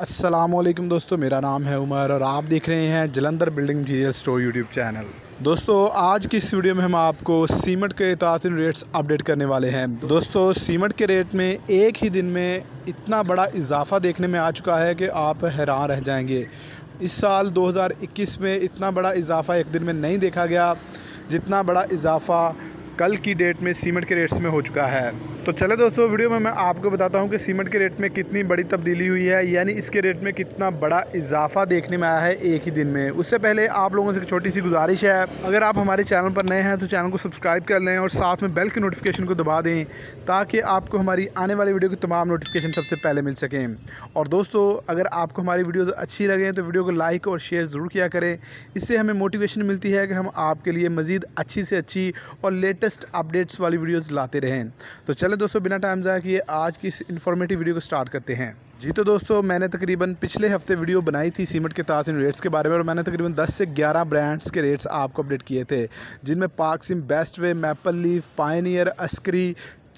असलम दोस्तों मेरा नाम है उमर और आप देख रहे हैं Jalandhar building material store YouTube channel दोस्तों आज की इस वीडियो में हम आपको सीमेंट के तासन रेट्स अपडेट करने वाले हैं दोस्तों सीमेंट के रेट में एक ही दिन में इतना बड़ा इजाफा देखने में आ चुका है कि आप हैरान रह जाएंगे इस साल 2021 में इतना बड़ा इजाफा एक दिन में नहीं देखा गया जितना बड़ा इजाफा कल की डेट में सीमेंट के रेट्स में हो चुका है तो चले दोस्तों वीडियो में मैं आपको बताता हूँ कि सीमेंट के रेट में कितनी बड़ी तब्दीली हुई है यानी इसके रेट में कितना बड़ा इजाफा देखने में आया है एक ही दिन में उससे पहले आप लोगों से छोटी सी गुजारिश है अगर आप हमारे चैनल पर नए हैं तो चैनल को सब्सक्राइब कर लें और साथ में बेल की नोटिफिकेशन को दबा दें ताकि आपको हमारी आने वाली वीडियो की तमाम नोटिफिकेशन सबसे पहले मिल सकें और दोस्तों अगर आपको हमारी वीडियो अच्छी लगे तो वीडियो को लाइक और शेयर ज़रूर किया करें इससे हमें मोटिवेशन मिलती है कि हम आपके लिए मज़ीद अच्छी से अच्छी और लेटेस्ट लेटेस्ट अपडेट्स वाली वीडियोज़ लाते रहें तो चले दोस्तों बिना टाइम ज़ाया किए आज की इस इन्फॉर्मेटिव वीडियो को स्टार्ट करते हैं जी तो दोस्तों मैंने तकरीबन पिछले हफ्ते वीडियो बनाई थी सीमेंट के ताज इन रेट्स के बारे में और मैंने तकरीबन 10 से 11 ब्रांड्स के रेट्स आपको अपडेट किए थे जिनमें Pakcem Bestway Maple Leaf Pioneer Askari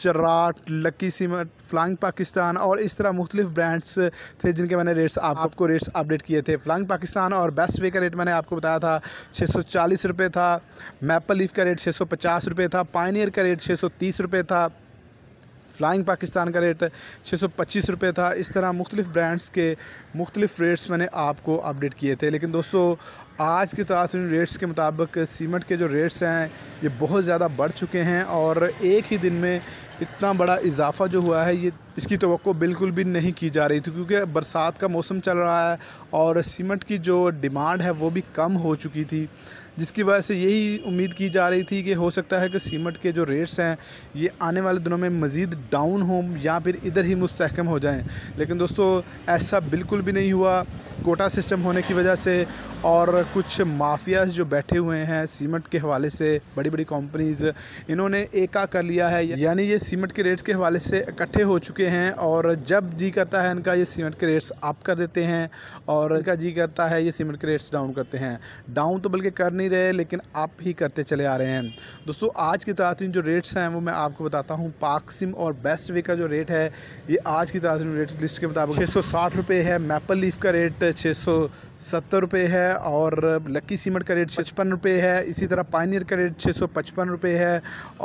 Cherat Lucky Cement Flying Pakistan और इस तरह मुख्तलिफ ब्रांड्स थे जिनके मैंने रेट्स आप, आपको रेट्स अपडेट किए थे फ्लाइंग पाकिस्तान और बेस्ट वे का रेट मैंने आपको बताया था छः सौ चालीस रुपये था मैपल लीफ का रेट छः सौ पचास रुपये था पाइनियर का रेट छः सौ तीस रुपये था फ्लाइंग पाकिस्तान का रेट छः सौ पच्चीस रुपये था इस तरह मुख्तलिफ़ ब्रांड्स के मुख्तलिफ रेट्स मैंने आपको अपडेट किए थे लेकिन दोस्तों आज के तातुन रेट्स के मुताबिक सीमेंट के जो रेट्स हैं ये बहुत ज़्यादा बढ़ चुके हैं और एक ही दिन में इतना बड़ा इजाफ़ा जो हुआ है ये इसकी तो बिल्कुल भी नहीं की जा रही थी क्योंकि बरसात का मौसम चल रहा है और सीमेंट की जो डिमांड है वो भी कम हो चुकी थी जिसकी वजह से यही उम्मीद की जा रही थी कि हो सकता है कि सीमेंट के जो रेट्स हैं ये आने वाले दिनों में मज़ीद डाउन हों या फिर इधर ही मुस्तकम हो जाएँ लेकिन दोस्तों ऐसा बिल्कुल भी नहीं हुआ कोटा सिस्टम होने की वजह से और कुछ माफियाज जो बैठे हुए हैं सीमेंट के हवाले से बड़ी बड़ी कंपनीज इन्होंने एका कर लिया है यानी ये सीमेंट के रेट्स के हवाले से इकट्ठे हो चुके हैं और जब जी करता है इनका ये सीमेंट के रेट्स अप कर देते हैं और इनका जी करता है ये सीमेंट के रेट्स डाउन करते हैं डाउन तो बल्कि कर नहीं रहे लेकिन अप ही करते चले आ रहे हैं दोस्तों आज की तारीन जो रेट्स हैं वो मैं आपको बताता हूँ पाक सिम और बेस्ट वे का जो रेट है ये आज की तारीन रेट लिस्ट के मुताबिक छः सौ है मैपल लीफ का रेट छः सौ है है और लक्की सीमेंट का रेट पचपन रुपये है इसी तरह पाइनियर का रेट छः सौ पचपन रुपये है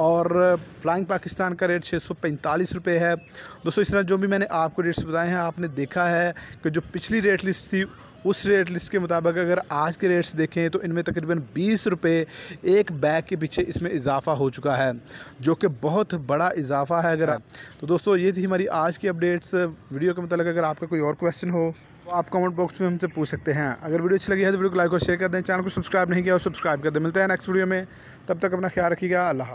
और फ्लाइंग पाकिस्तान का रेट छः सौ पैंतालीस रुपये है दोस्तों इस तरह जो भी मैंने आपको रेट्स बताए हैं आपने देखा है कि जो पिछली रेट लिस्ट थी उस रेट लिस्ट के मुताबिक अगर आज के रेट्स देखें तो इनमें तकरीबन बीस रुपये एक बैग के पीछे इसमें इजाफा हो चुका है जो कि बहुत बड़ा इजाफा है अगर तो दोस्तों ये थी हमारी आज की अपडेट्स वीडियो के मतलब अगर आपका कोई और क्वेश्चन हो तो आप कमेंट बॉक्स में हमसे पूछ सकते हैं अगर वीडियो अच्छी लगी है तो वीडियो को लाइक और शेयर कर दें चैनल को सब्सक्राइब नहीं किया और सब्सक्राइब कर दें मिलते हैं नेक्स्ट वीडियो में तब तक अपना ख्याल रखिएगा अल्लाह